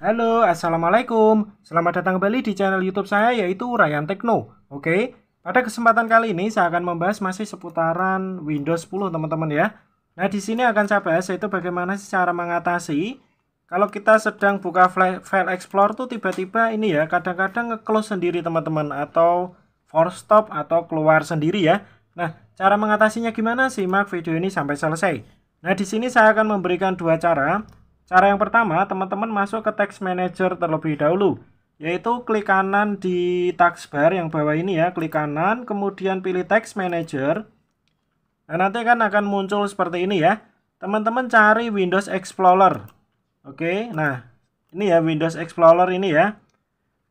Halo, Assalamualaikum. Selamat datang kembali di channel YouTube saya yaitu Ryan Tekno. Oke, pada kesempatan kali ini saya akan membahas masih seputaran Windows 10 teman-teman ya. Nah, di sini akan saya bahas yaitu bagaimana sih cara mengatasi kalau kita sedang buka file Explorer tuh tiba-tiba ini ya, kadang-kadang nge-close sendiri teman-teman atau force stop atau keluar sendiri ya. Nah, cara mengatasinya gimana? Simak video ini sampai selesai. Nah, di sini saya akan memberikan dua cara. Cara yang pertama, teman-teman masuk ke Text Manager terlebih dahulu, yaitu klik kanan di taskbar yang bawah ini ya, klik kanan, kemudian pilih Text Manager. Nah, nanti kan akan muncul seperti ini ya. Teman-teman cari Windows Explorer. Oke, nah ini ya Windows Explorer ini ya.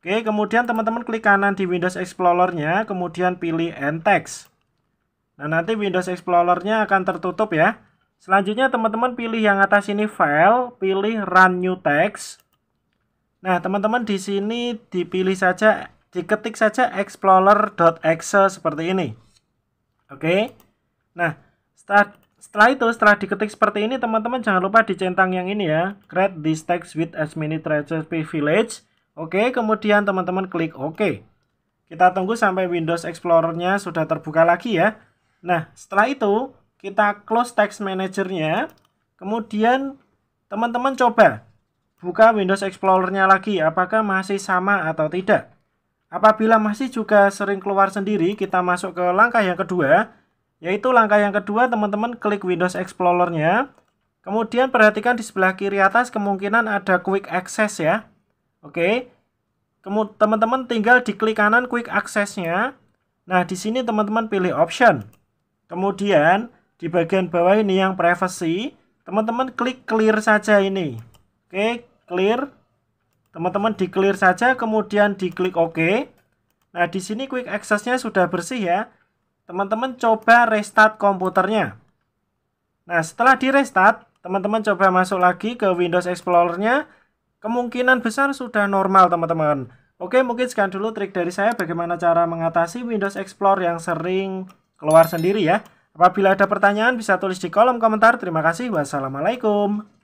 Oke, kemudian teman-teman klik kanan di Windows Explorer-nya, kemudian pilih End Text. Nah, nanti Windows Explorer-nya akan tertutup ya. Selanjutnya teman-teman pilih yang atas ini file, pilih run new text. Nah, teman-teman di sini dipilih saja, diketik saja explorer.exe seperti ini. Oke. Nah, setelah, setelah itu setelah diketik seperti ini teman-teman jangan lupa dicentang yang ini ya. Create this text with as many per privilege. Oke, kemudian teman-teman klik OK. Kita tunggu sampai Windows Explorer-nya sudah terbuka lagi ya. Nah, setelah itu kita close text manajernya kemudian teman-teman coba buka Windows Explorer-nya lagi apakah masih sama atau tidak apabila masih juga sering keluar sendiri kita masuk ke langkah yang kedua yaitu langkah yang kedua teman-teman klik Windows Explorer-nya kemudian perhatikan di sebelah kiri atas kemungkinan ada quick access ya oke teman-teman tinggal di klik kanan quick access-nya nah di sini teman-teman pilih option kemudian di bagian bawah ini yang privacy teman-teman klik clear saja ini oke clear teman-teman di clear saja kemudian di klik ok nah di sini quick accessnya sudah bersih ya teman-teman coba restart komputernya nah setelah di restart teman-teman coba masuk lagi ke Windows Explorer-nya kemungkinan besar sudah normal teman-teman Oke, mungkin sekian dulu trik dari saya bagaimana cara mengatasi Windows Explorer yang sering keluar sendiri ya. Apabila ada pertanyaan bisa tulis di kolom komentar. Terima kasih. Wassalamualaikum.